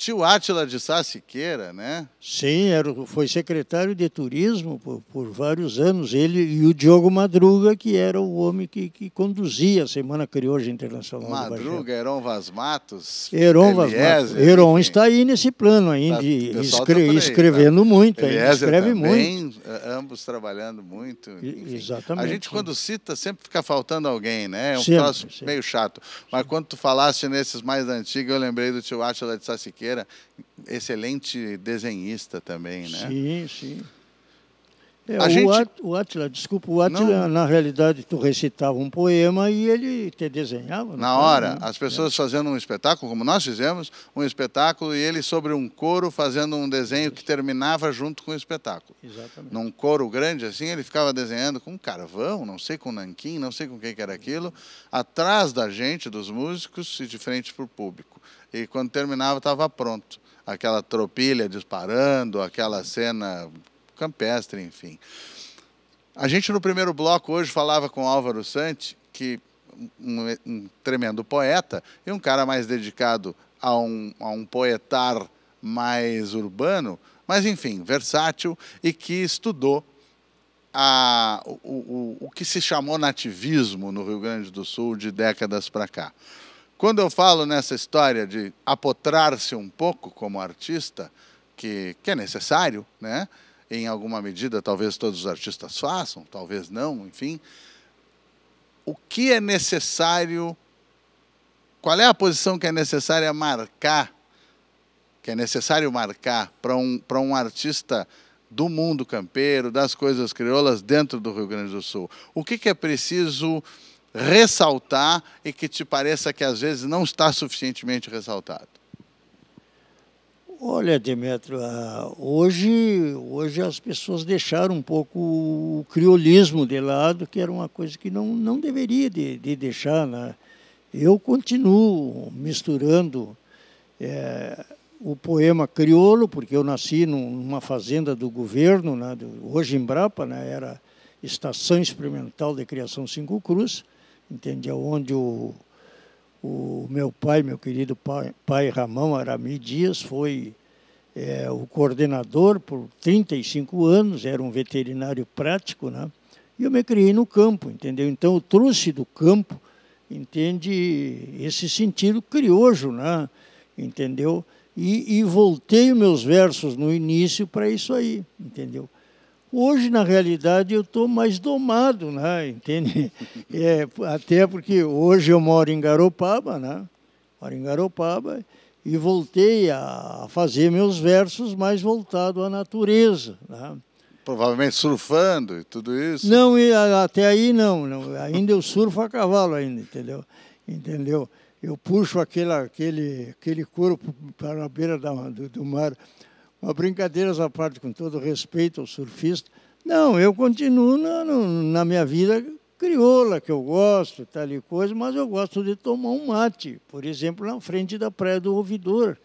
tio Átila de Sá Siqueira, né? Sim, era, foi secretário de turismo por, por, vários anos, ele e o Diogo Madruga, que era o homem que, que conduzia a Semana Crioja Internacional Madruga, Heron Vaz Matos, Heron Vas Matos. Heron está aí nesse plano ainda, tá, tá escre tá escrevendo tá? muito, ainda escreve também, muito. ambos trabalhando muito. exatamente. A gente sim. quando cita, sempre fica faltando alguém, né? É um sempre, sempre. meio chato. Mas sim. quando tu falaste nesses mais antigos, eu lembrei do tio Átila de Sá Siqueira, Nogueira, excelente desenhista também, né? Sim, sim. É, a o, gente... At, o Atila, desculpa, o Atila, Não. na realidade, tu recitava um poema e ele te desenhava. Na hora, né? as pessoas é. fazendo um espetáculo, como nós fizemos, um espetáculo e ele sobre um coro fazendo um desenho que terminava junto com o espetáculo. Exatamente. Num coro grande assim, ele ficava desenhando com carvão, não sei com nanquim, não sei com quem que era aquilo, atrás da gente, dos músicos e de frente para o público e quando terminava estava pronto. Aquela tropilha disparando, aquela cena campestre, enfim. A gente no primeiro bloco hoje falava com Álvaro Santi, que um, um tremendo poeta e um cara mais dedicado a um, a um poetar mais urbano, mas enfim, versátil e que estudou a, o, o, o que se chamou nativismo no Rio Grande do Sul de décadas para cá. Quando eu falo nessa história de apotrar-se um pouco como artista, que, que é necessário, né? em alguma medida, talvez todos os artistas façam, talvez não, enfim. O que é necessário? Qual é a posição que é necessária marcar? Que é necessário marcar para um, um artista do mundo campeiro, das coisas crioulas dentro do Rio Grande do Sul? O que, que é preciso ressaltar e que te pareça que às vezes não está suficientemente ressaltado? Olha, Demetrio, ah, hoje, hoje as pessoas deixaram um pouco o criolismo de lado, que era uma coisa que não, não deveria de, de deixar. Né? Eu continuo misturando é, o poema crioulo, porque eu nasci numa fazenda do governo, né, hoje Embrapa, né, era Estação Experimental de Criação Cinco Cruz, entende? Onde o, o meu pai, meu querido pai, pai Ramão Arami Dias, foi é, o coordenador por 35 anos, era um veterinário prático, né? E eu me criei no campo, entendeu? Então eu trouxe do campo, entende, esse sentido criojo, né? Entendeu? E, e voltei meus versos no início para isso aí, entendeu? Hoje, na realidade, eu estou mais domado, né? entende? [laughs] É, até porque hoje eu moro em Garopaba, né? Moro em Garopaba e voltei a fazer meus versos mais voltado à natureza. Né? Provavelmente surfando e tudo isso. Não, até aí não, não. Ainda eu surfo a cavalo ainda, entendeu? Entendeu? Eu puxo aquele, aquele, aquele corpo para a beira da, do, do mar uma brincadeira à parte, com todo respeito ao surfista. Não, eu continuo na, na minha vida crioula, que eu gosto, tal e coisa, mas eu gosto de tomar um mate, por exemplo, na frente da Praia do Ouvidor.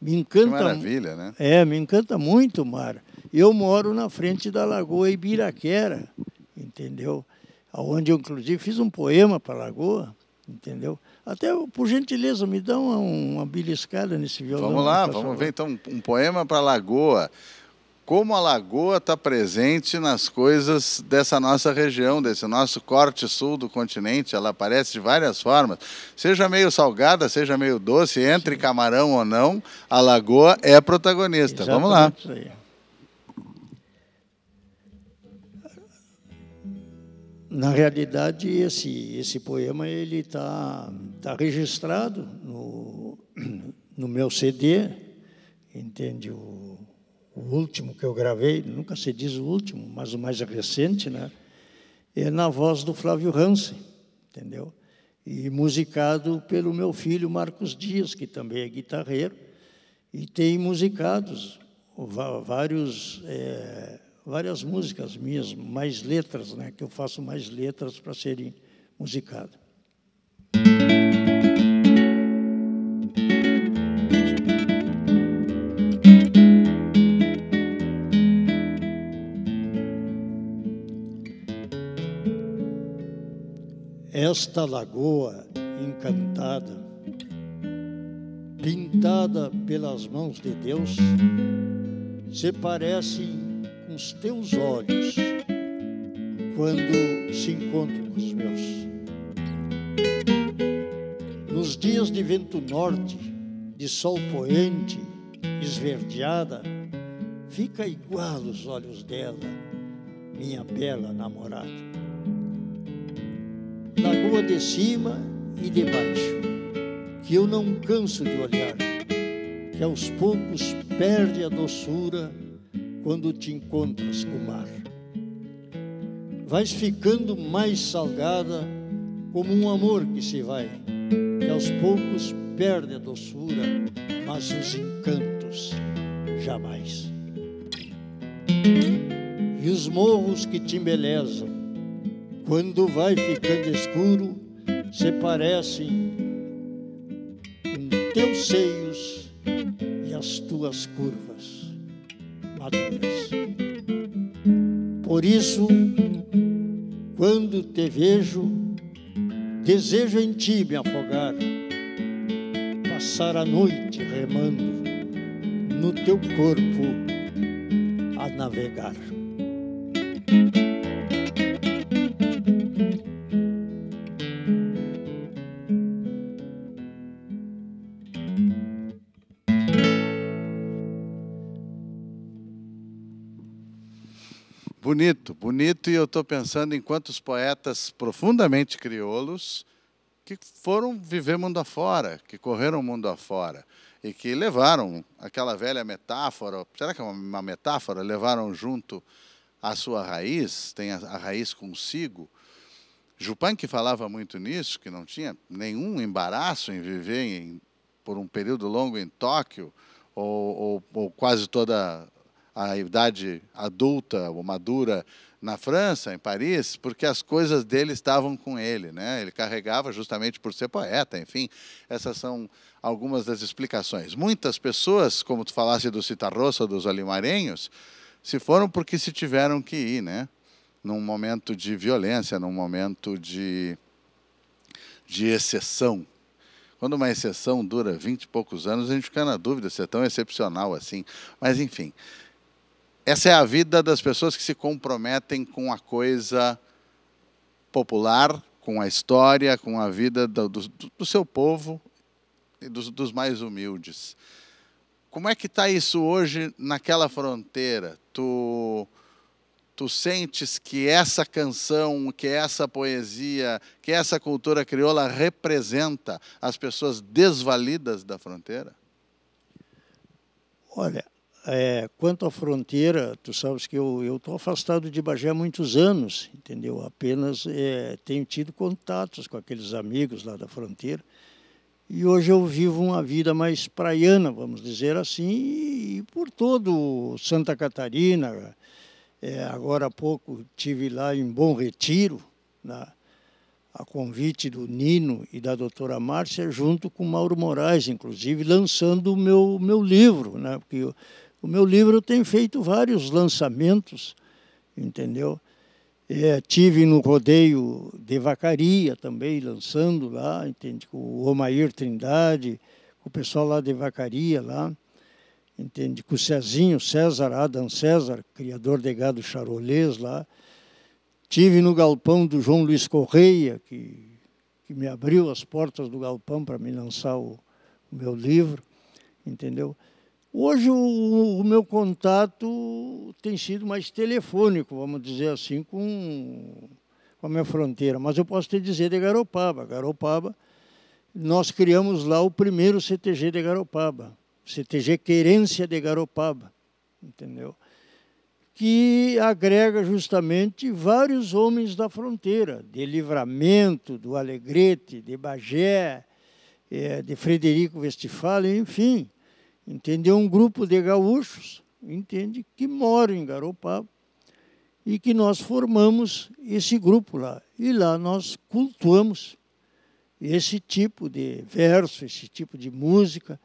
Me encanta. Que maravilha, né? É, me encanta muito o mar. Eu moro na frente da Lagoa Ibiraquera, entendeu? Onde eu, inclusive, fiz um poema para a Lagoa, entendeu? Até, por gentileza, me dão uma, beliscada nesse violão. Vamos lá, vamos favor. ver então um poema para a Lagoa. Como a Lagoa está presente nas coisas dessa nossa região, desse nosso corte sul do continente, ela aparece de várias formas. Seja meio salgada, seja meio doce, entre camarão ou não, a Lagoa é protagonista. Exatamente vamos lá. Isso aí. na realidade, esse, esse poema ele está tá registrado no, [clears throat] no meu CD, entende? O, o, último que eu gravei, nunca se diz o último, mas o mais recente, né? É na voz do Flávio Hansen, entendeu? E musicado pelo meu filho Marcos Dias, que também é guitarreiro, e tem musicados vários é, várias músicas minhas, mais letras, né, que eu faço mais letras para serem musicadas. Esta lagoa encantada, pintada pelas mãos de Deus, se parece com os teus olhos quando se encontram os meus. Nos dias de vento norte, de sol poente, esverdeada, fica igual os olhos dela, minha bela namorada. Lagoa de cima e de baixo, que eu não canso de olhar, que aos poucos perde a doçura quando te encontras com o mar. Vais ficando mais salgada como um amor que se vai, que aos poucos perde a doçura, mas os encantos jamais. E os morros que te embelezam, quando vai ficando escuro, se parecem com teus seios e as tuas curvas por isso, quando te vejo, desejo em ti me afogar, passar a noite remando no teu corpo a navegar. Bonito, bonito, e eu estou pensando em quantos poetas profundamente crioulos que foram viver mundo afora, que correram mundo afora e que levaram aquela velha metáfora, será que é uma metáfora? Levaram junto a sua raiz, tem a, a raiz consigo. Jupan que falava muito nisso, que não tinha nenhum embaraço em viver em, por um período longo em Tóquio ou, ou, ou quase toda a idade adulta ou madura na França, em Paris, porque as coisas dele estavam com ele, né? Ele carregava justamente por ser poeta, enfim. Essas são algumas das explicações. Muitas pessoas, como tu falaste do Citarroça, dos Olimarenhos, se foram porque se tiveram que ir, né? Num momento de violência, num momento de, de exceção, quando uma exceção dura 20 e poucos anos, a gente fica na dúvida se é tão excepcional assim. Mas, enfim, essa é a vida das pessoas que se comprometem com a coisa popular, com a história, com a vida do, do, do seu povo e dos, dos mais humildes. Como é que está isso hoje naquela fronteira? Tu, tu sentes que essa canção, que essa poesia, que essa cultura crioula representa as pessoas desvalidas da fronteira? Olha, é, quanto à fronteira, tu sabes que eu estou afastado de Bagé há muitos anos, entendeu? Apenas é, tenho tido contatos com aqueles amigos lá da fronteira. E hoje eu vivo uma vida mais praiana, vamos dizer assim, e, por todo Santa Catarina. É, agora há pouco tive lá em Bom Retiro, né, a convite do Nino e da doutora Márcia, junto com Mauro Moraes, inclusive, lançando o meu, meu livro, né? porque o meu livro tem feito vários lançamentos, entendeu? É, tive no rodeio de Vacaria também, lançando lá, entende? Com o Omair Trindade, com o pessoal lá de Vacaria lá, entende? Com o Cezinho, César, Adam César, criador de gado charolês lá. Tive no galpão do João Luiz Correia, que, que me abriu as portas do galpão para me lançar o, o meu livro, entendeu? Hoje o, o, meu contato tem sido mais telefônico, vamos dizer assim, com, com a minha fronteira. Mas eu posso te dizer de Garopaba. Garopaba, nós criamos lá o primeiro CTG de Garopaba, CTG Querência de Garopaba, entendeu? Que agrega justamente vários homens da fronteira, de Livramento, do Alegrete, de Bagé, eh, de Frederico Westphalen, enfim entendeu? Um grupo de gaúchos, entende, que moram em Garopaba e que nós formamos esse grupo lá. E lá nós cultuamos esse tipo de verso, esse tipo de música,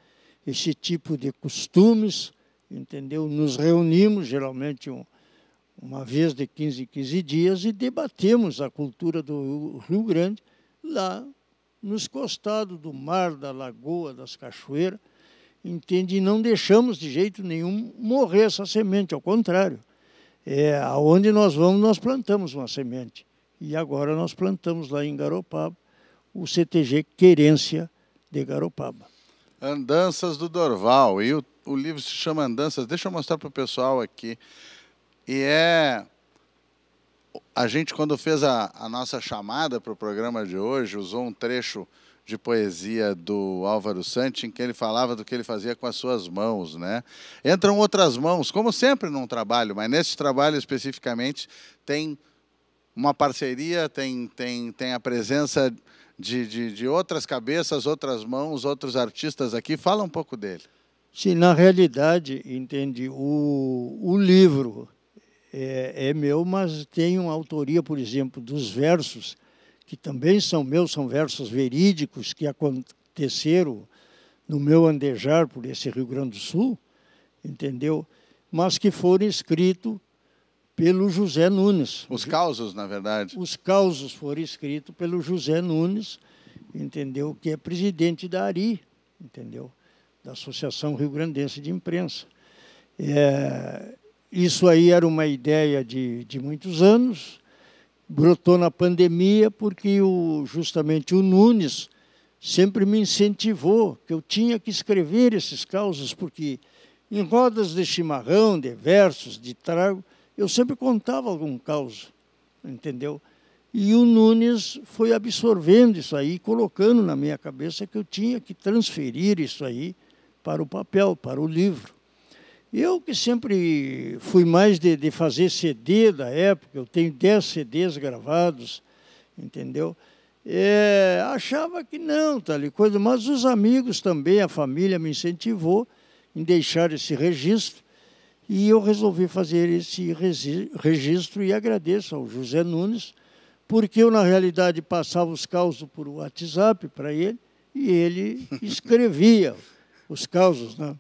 esse tipo de costumes, entendeu? Nos reunimos, geralmente um, uma vez de 15 em 15 dias, e debatemos a cultura do Rio Grande lá nos costados do mar, da lagoa, das cachoeiras, entende? E não deixamos de jeito nenhum morrer essa semente, ao contrário. É, aonde nós vamos, nós plantamos uma semente. E agora nós plantamos lá em Garopaba o CTG Querência de Garopaba. Andanças do Dorval. E o, o livro se chama Andanças. Deixa eu mostrar para o pessoal aqui. E é. A gente, quando fez a, a nossa chamada para o programa de hoje, usou um trecho de poesia do Álvaro Santi, em que ele falava do que ele fazia com as suas mãos, né? Entram outras mãos, como sempre num trabalho, mas nesse trabalho especificamente tem uma parceria, tem, tem, tem a presença de, de, de outras cabeças, outras mãos, outros artistas aqui. Fala um pouco dele. Sim, na realidade, entende, o, o livro é, é meu, mas tem uma autoria, por exemplo, dos versos, que também são meus, são versos verídicos que aconteceram no meu andejar por esse Rio Grande do Sul, entendeu? Mas que foram escritos pelo José Nunes. Os causos, na verdade. Os causos foram escritos pelo José Nunes, entendeu? Que é presidente da ARI, entendeu? Da Associação Rio Grandense de Imprensa. É, isso aí era uma ideia de, de muitos anos, brotou na pandemia porque o, justamente o Nunes sempre me incentivou que eu tinha que escrever esses causos, porque em rodas de chimarrão, de versos, de trago, eu sempre contava algum caos, entendeu? E o Nunes foi absorvendo isso aí, colocando na minha cabeça que eu tinha que transferir isso aí para o papel, para o livro. Eu que sempre fui mais de, de fazer CD da época, eu tenho 10 CDs gravados, entendeu? É, achava que não, tal tá e coisa, mas os amigos também, a família me incentivou em deixar esse registro e eu resolvi fazer esse registro e agradeço ao José Nunes, porque eu, na realidade, passava os causos por WhatsApp para ele e ele [laughs] escrevia os causos, né?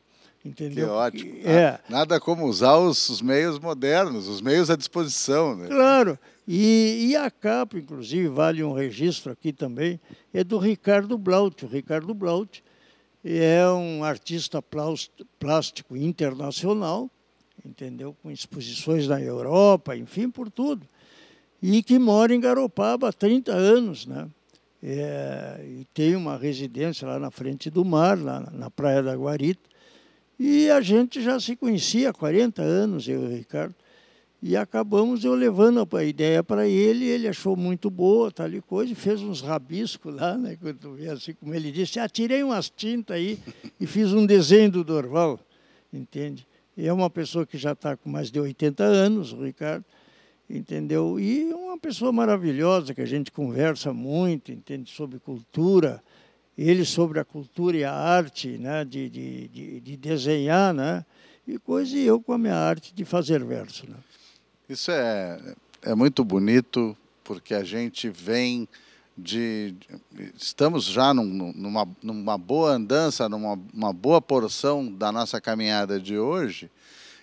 Entendeu? Que ótimo. Ah, é. Nada como usar os, os, meios modernos, os meios à disposição. Né? Claro. E, e, a capa, inclusive, vale um registro aqui também, é do Ricardo Blaut. O Ricardo Blaut é um artista plástico internacional, entendeu? Com exposições na Europa, enfim, por tudo. E que mora em Garopaba há 30 anos, né? É, e tem uma residência lá na frente do mar, lá na Praia da Guarita e a gente já se conhecia há 40 anos, eu e o Ricardo. E acabamos eu levando a ideia para ele, ele achou muito boa, tal e coisa, e fez uns rabiscos lá, né? assim como ele disse, atirei ah, umas tintas aí e fiz um desenho do Dorval, entende? E é uma pessoa que já está com mais de 80 anos, o Ricardo, entendeu? E uma pessoa maravilhosa, que a gente conversa muito, entende, sobre cultura, ele sobre a cultura e a arte né, de, de, de, desenhar, né, e coisa e eu com a minha arte de fazer verso. Né. Isso é, é muito bonito, porque a gente vem de. Estamos já num, numa, numa boa andança, numa boa porção da nossa caminhada de hoje.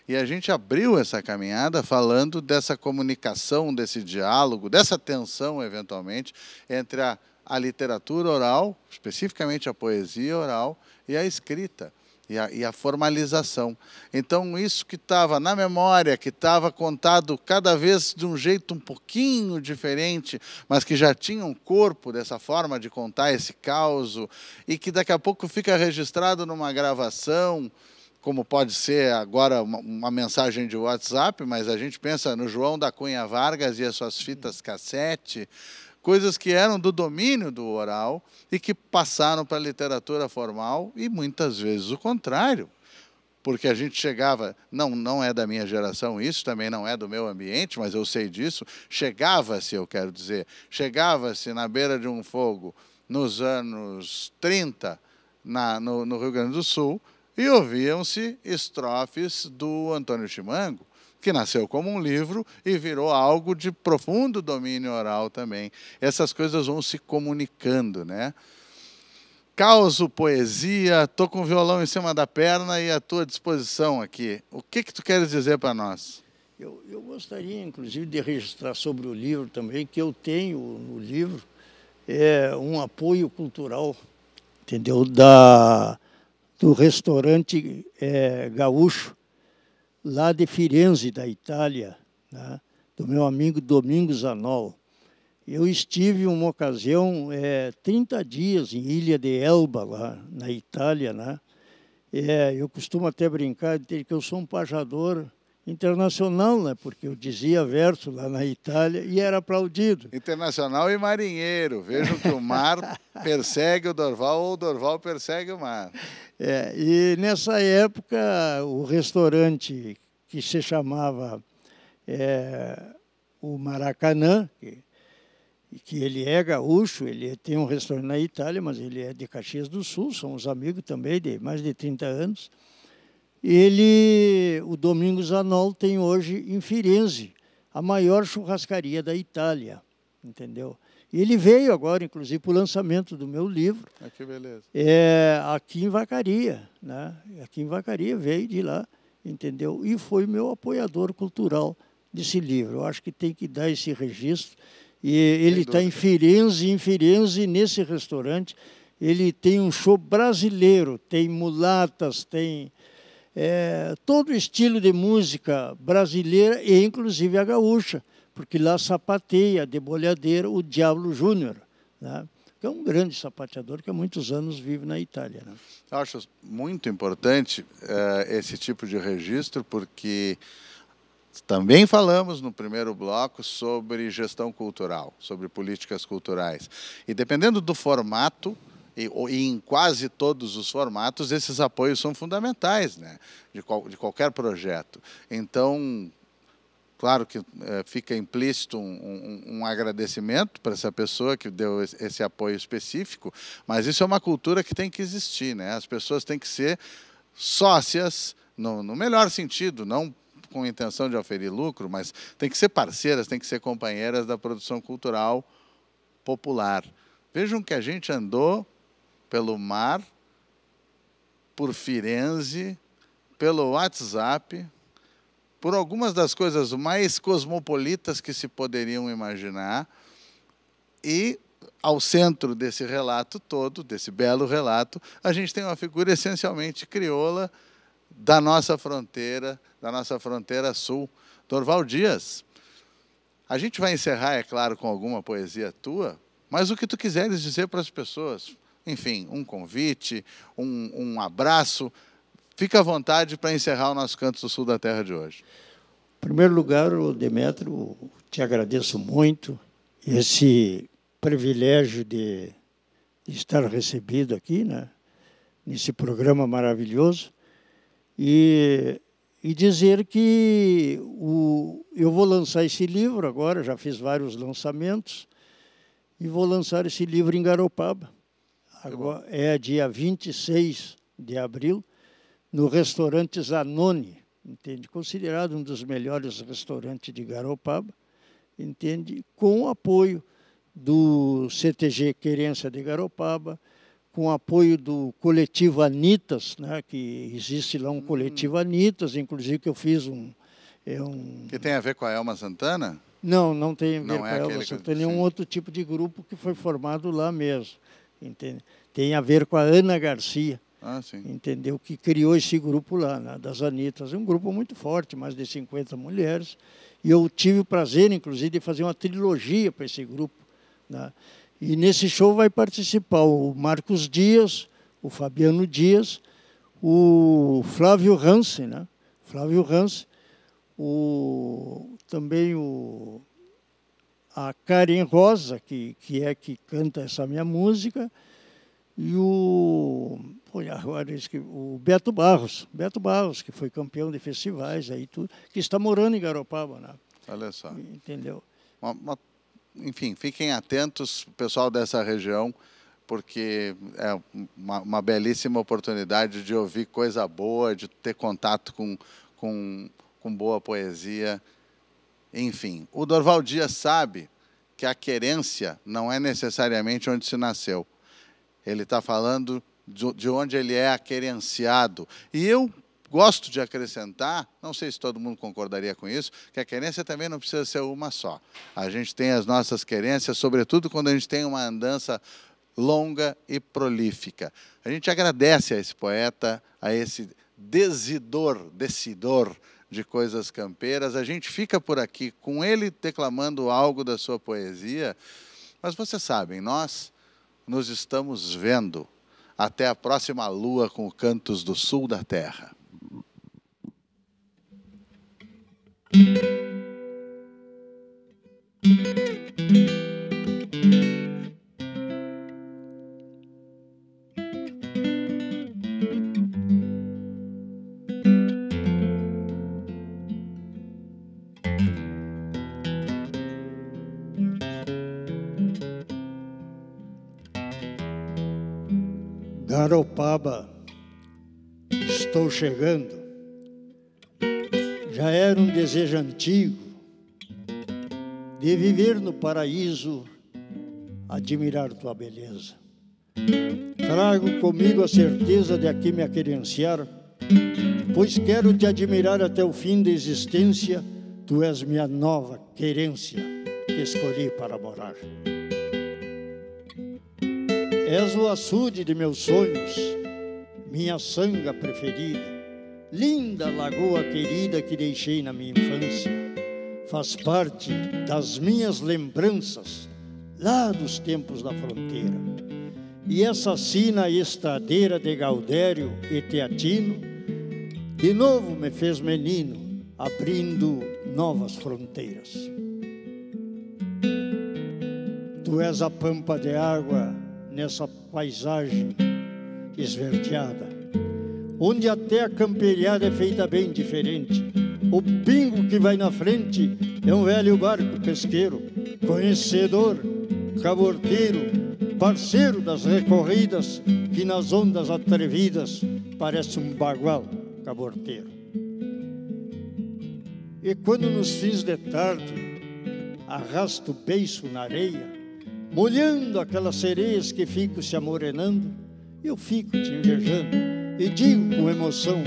E a gente abriu essa caminhada falando dessa comunicação, desse diálogo, dessa tensão, eventualmente, entre a a literatura oral, especificamente a poesia oral, e a escrita. E a, e a, formalização. Então, isso que estava na memória, que estava contado cada vez de um jeito um pouquinho diferente, mas que já tinha um corpo dessa forma de contar esse caos, e que daqui a pouco fica registrado numa gravação, como pode ser agora uma, uma mensagem de WhatsApp, mas a gente pensa no João da Cunha Vargas e as suas fitas cassete coisas que eram do domínio do oral e que passaram para a literatura formal e muitas vezes o contrário. Porque a gente chegava, não, não é da minha geração isso, também não é do meu ambiente, mas eu sei disso. Chegava-se, eu quero dizer, chegava-se na beira de um fogo nos anos 30 na, no, no Rio Grande do Sul e ouviam-se estrofes do Antônio Chimango que nasceu como um livro e virou algo de profundo domínio oral também. Essas coisas vão se comunicando, né? Causo, poesia, tô com o violão em cima da perna e à tua disposição aqui. O que que tu queres dizer para nós? Eu, eu gostaria, inclusive, de registrar sobre o livro também, que eu tenho no livro é, um apoio cultural, entendeu? Da, do restaurante é, gaúcho lá de Firenze, da Itália, né, do meu amigo Domingos Anol. Eu estive uma ocasião, é, 30 dias em Ilha de Elba, lá na Itália. Né? É, eu costumo até brincar de que eu sou um pajador Internacional, né? porque eu dizia verso lá na Itália e era aplaudido. Internacional e marinheiro. Vejam que o mar [laughs] persegue o Dorval ou o Dorval persegue o mar. É, e nessa época, o restaurante que se chamava é, o Maracanã, que, que ele é gaúcho, ele tem um restaurante na Itália, mas ele é de Caxias do Sul, somos amigos também de mais de 30 anos. Ele, o Domingos Anol tem hoje em Firenze, a maior churrascaria da Itália, entendeu? Ele veio agora, inclusive, para o lançamento do meu livro. Ah, que beleza. É, aqui em Vacaria, né? Aqui em Vacaria veio de lá, entendeu? E foi meu apoiador cultural desse livro. Eu acho que tem que dar esse registro. E ele está em Firenze, em Firenze, nesse restaurante, ele tem um show brasileiro, tem mulatas, tem é, todo estilo de música brasileira e inclusive a gaúcha, porque lá sapateia, debolhadeira, o Diablo Júnior, né? que é um grande sapateador que há muitos anos vive na Itália. Né? Acho muito importante é, esse tipo de registro, porque também falamos no primeiro bloco sobre gestão cultural, sobre políticas culturais. E dependendo do formato e, e, em quase todos os formatos, esses apoios são fundamentais né, de, qual, de qualquer projeto. Então, claro que é, fica implícito um, um, um agradecimento para essa pessoa que deu esse apoio específico, mas isso é uma cultura que tem que existir. Né? As pessoas têm que ser sócias, no, no melhor sentido, não com a intenção de oferir lucro, mas tem que ser parceiras, tem que ser companheiras da produção cultural popular. Vejam que a gente andou pelo mar, por Firenze, pelo WhatsApp, por algumas das coisas mais cosmopolitas que se poderiam imaginar. E ao centro desse relato todo, desse belo relato, a gente tem uma figura essencialmente crioula da nossa fronteira, da nossa fronteira sul, Dorval Dias. A gente vai encerrar, é claro, com alguma poesia tua, mas o que tu quiseres dizer para as pessoas, enfim, um convite, um, um abraço. Fica à vontade para encerrar o nosso Canto do Sul da Terra de hoje. Em primeiro lugar, Demetrio, te agradeço muito esse privilégio de estar recebido aqui, né? nesse programa maravilhoso, e, e dizer que o, eu vou lançar esse livro agora, já fiz vários lançamentos, e vou lançar esse livro em Garopaba agora, tá é dia 26 de abril, no restaurante Zanoni, entende? Considerado um dos melhores restaurantes de Garopaba, entende? Com o apoio do CTG Querência de Garopaba, com o apoio do coletivo Anitas, né, que existe lá um hum. coletivo Anitas, inclusive que eu fiz um, é um... Que tem a ver com a Elma Santana? Não, não tem a ver não é com é a Elma Santana, que... é um outro tipo de grupo que foi formado lá mesmo entende? Tem a ver com a Ana Garcia, ah, entendeu? Que criou esse grupo lá, né, das Anitas. Um grupo muito forte, mais de 50 mulheres. E eu tive o prazer, inclusive, de fazer uma trilogia para esse grupo. Né? E nesse show vai participar o Marcos Dias, o Fabiano Dias, o Flávio Hansen, né? Flávio Hansen, o, também o a Karen Rosa, que, que é que canta essa minha música, e o, foi agora, o Beto Barros, Beto Barros, que foi campeão de festivais aí tudo, que está morando em Garopaba, né? Olha só. Entendeu? Uma, uma, enfim, fiquem atentos, pessoal dessa região, porque é uma, uma belíssima oportunidade de ouvir coisa boa, de ter contato com, com, com boa poesia enfim, o Dorval Dias sabe que a querência não é necessariamente onde se nasceu. Ele está falando de onde ele é aquerenciado. E eu gosto de acrescentar, não sei se todo mundo concordaria com isso, que a querência também não precisa ser uma só. A gente tem as nossas querências, sobretudo quando a gente tem uma andança longa e prolífica. A gente agradece a esse poeta, a esse desidor, decidor de coisas campeiras. A gente fica por aqui com ele declamando algo da sua poesia, mas vocês sabem, nós nos estamos vendo. Até a próxima lua com Cantos do Sul da Terra. Garopaba, estou chegando. Já era um desejo antigo de viver no paraíso, admirar tua beleza. Trago comigo a certeza de aqui me aquerenciar, pois quero te admirar até o fim da existência. Tu és minha nova querência que escolhi para morar. És o açude de meus sonhos, minha sanga preferida, linda lagoa querida que deixei na minha infância. Faz parte das minhas lembranças lá dos tempos da fronteira. E essa sina estradeira de Gaudério e Teatino, de novo me fez menino, abrindo novas fronteiras. Tu és a pampa de água nessa paisagem esverdeada, onde até a camperiada é feita bem diferente. O pingo que vai na frente é um velho barco pesqueiro, conhecedor, caborteiro, parceiro das recorridas, que nas ondas atrevidas parece um bagual caborteiro. E quando nos fins de tarde arrasta o beiço na areia, molhando aquelas sereias que ficam se amorenando, eu fico te invejando e digo com emoção: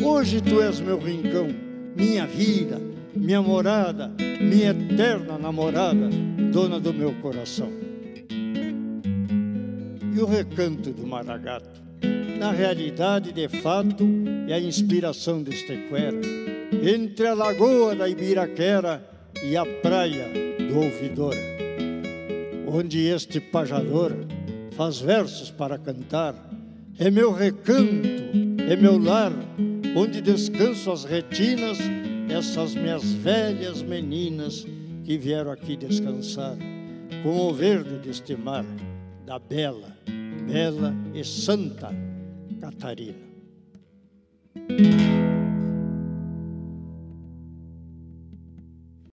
Hoje tu és meu rincão, minha vida, minha morada, minha eterna namorada, dona do meu coração. E o recanto do Maragato, na realidade, de fato, é a inspiração deste Estequera, entre a lagoa da Ibiraquera e a praia do Ouvidor onde este pajador faz versos para cantar. É meu recanto, é meu lar, onde descanso as retinas, essas minhas velhas meninas que vieram aqui descansar, com o verde deste mar, da bela, bela e santa Catarina.